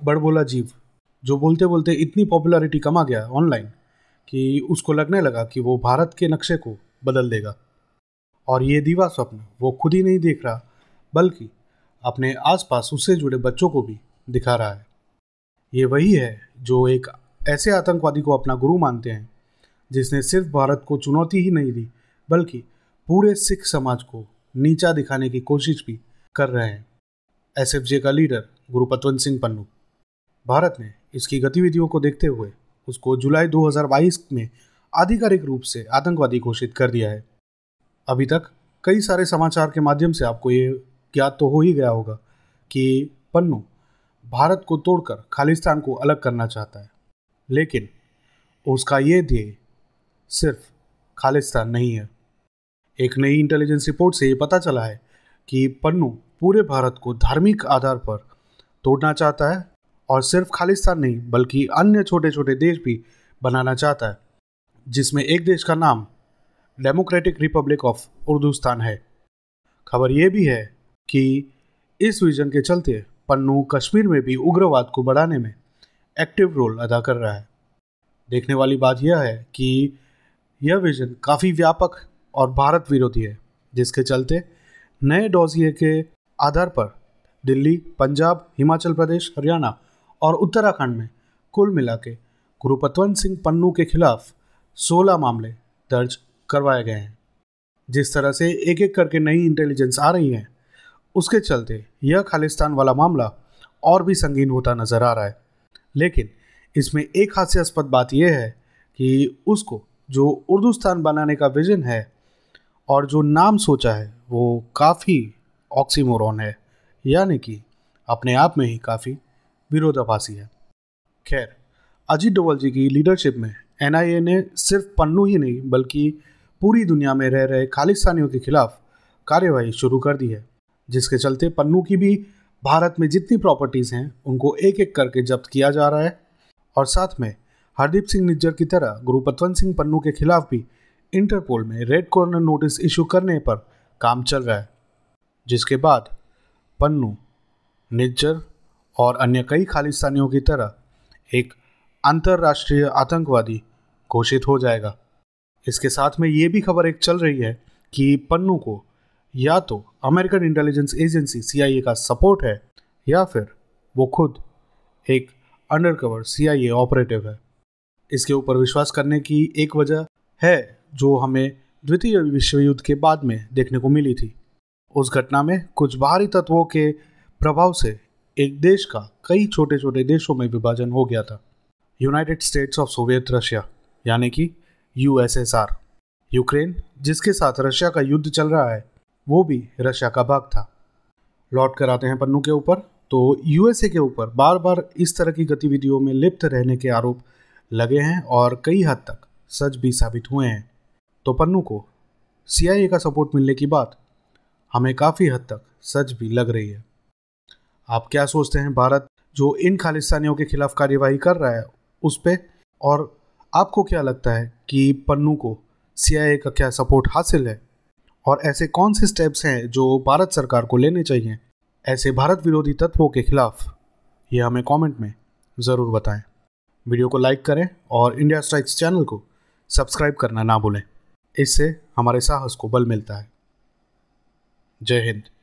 एक बड़बोला जीव जो बोलते बोलते इतनी पॉपुलैरिटी कमा गया ऑनलाइन कि उसको लगने लगा कि वो भारत के नक्शे को बदल देगा और ये दीवा स्वप्न वो खुद ही नहीं देख रहा बल्कि अपने आसपास उससे जुड़े बच्चों को भी दिखा रहा है ये वही है जो एक ऐसे आतंकवादी को अपना गुरु मानते हैं जिसने सिर्फ भारत को चुनौती ही नहीं दी बल्कि पूरे सिख समाज को नीचा दिखाने की कोशिश भी कर रहे हैं एस का लीडर गुरु पतवंत सिंह पन्नू भारत ने इसकी गतिविधियों को देखते हुए उसको जुलाई 2022 में आधिकारिक रूप से आतंकवादी घोषित कर दिया है अभी तक कई सारे समाचार के माध्यम से आपको ये ज्ञात तो हो ही गया होगा कि पन्नू भारत को तोड़कर खालिस्तान को अलग करना चाहता है लेकिन उसका ये ध्येय सिर्फ खालिस्तान नहीं है एक नई इंटेलिजेंस रिपोर्ट से ये पता चला है कि पन्नू पूरे भारत को धार्मिक आधार पर तोड़ना चाहता है और सिर्फ खालिस्तान नहीं बल्कि अन्य छोटे छोटे देश भी बनाना चाहता है जिसमें एक देश का नाम डेमोक्रेटिक रिपब्लिक ऑफ उर्दुस्तान है खबर यह भी है कि इस विजन के चलते पन्नू कश्मीर में भी उग्रवाद को बढ़ाने में एक्टिव रोल अदा कर रहा है देखने वाली बात यह है कि यह विजन काफ़ी व्यापक और भारत विरोधी है जिसके चलते नए डोजिए के आधार पर दिल्ली पंजाब हिमाचल प्रदेश हरियाणा और उत्तराखंड में कुल मिला के गुरुपतवंत सिंह पन्नू के खिलाफ 16 मामले दर्ज करवाए गए हैं जिस तरह से एक एक करके नई इंटेलिजेंस आ रही हैं उसके चलते यह खालिस्तान वाला मामला और भी संगीन होता नजर आ रहा है लेकिन इसमें एक हास्यास्पद बात यह है कि उसको जो उर्दुस्तान बनाने का विजन है और जो नाम सोचा है वो काफ़ी ऑक्सीमोरॉन है यानी कि अपने आप में ही काफ़ी विरोधाभासी है खैर अजीत डोवल जी की लीडरशिप में एन ने सिर्फ पन्नू ही नहीं बल्कि पूरी दुनिया में रह रहे खालिस्तानियों के खिलाफ कार्यवाही शुरू कर दी है जिसके चलते पन्नू की भी भारत में जितनी प्रॉपर्टीज़ हैं उनको एक एक करके जब्त किया जा रहा है और साथ में हरदीप सिंह निज्जर की तरह गुरु पतवंत सिंह पन्नू के खिलाफ भी इंटरपोल में रेड कॉर्नर नोटिस इशू करने पर काम चल रहा है जिसके बाद पन्नू निज्जर और अन्य कई खालिस्तानियों की तरह एक अंतर्राष्ट्रीय आतंकवादी घोषित हो जाएगा इसके साथ में ये भी खबर एक चल रही है कि पन्नू को या तो अमेरिकन इंटेलिजेंस एजेंसी सी का सपोर्ट है या फिर वो खुद एक अंडरकवर सी आई ऑपरेटिव है इसके ऊपर विश्वास करने की एक वजह है जो हमें द्वितीय विश्व युद्ध के बाद में देखने को मिली थी उस घटना में कुछ बाहरी तत्वों के प्रभाव से एक देश का कई छोटे छोटे देशों में विभाजन हो गया था United States of Soviet Russia यानी कि यूएसएसआर यूक्रेन जिसके साथ रशिया का युद्ध चल रहा है वो भी रशिया का भाग था लौट कर आते हैं पन्नू के ऊपर तो यूएसए के ऊपर बार बार इस तरह की गतिविधियों में लिप्त रहने के आरोप लगे हैं और कई हद तक सच भी साबित हुए हैं तो पन्नू को सीआईए का सपोर्ट मिलने की बात हमें काफ़ी हद तक सच भी लग रही है आप क्या सोचते हैं भारत जो इन खालिस्तानियों के खिलाफ कार्यवाही कर रहा है उस पर और आपको क्या लगता है कि पन्नू को सीआईए का क्या सपोर्ट हासिल है और ऐसे कौन से स्टेप्स हैं जो भारत सरकार को लेने चाहिए ऐसे भारत विरोधी तत्वों के खिलाफ ये हमें कमेंट में ज़रूर बताएं वीडियो को लाइक करें और इंडिया स्ट्राइक्स चैनल को सब्सक्राइब करना ना भूलें इससे हमारे साहस को बल मिलता है जय हिंद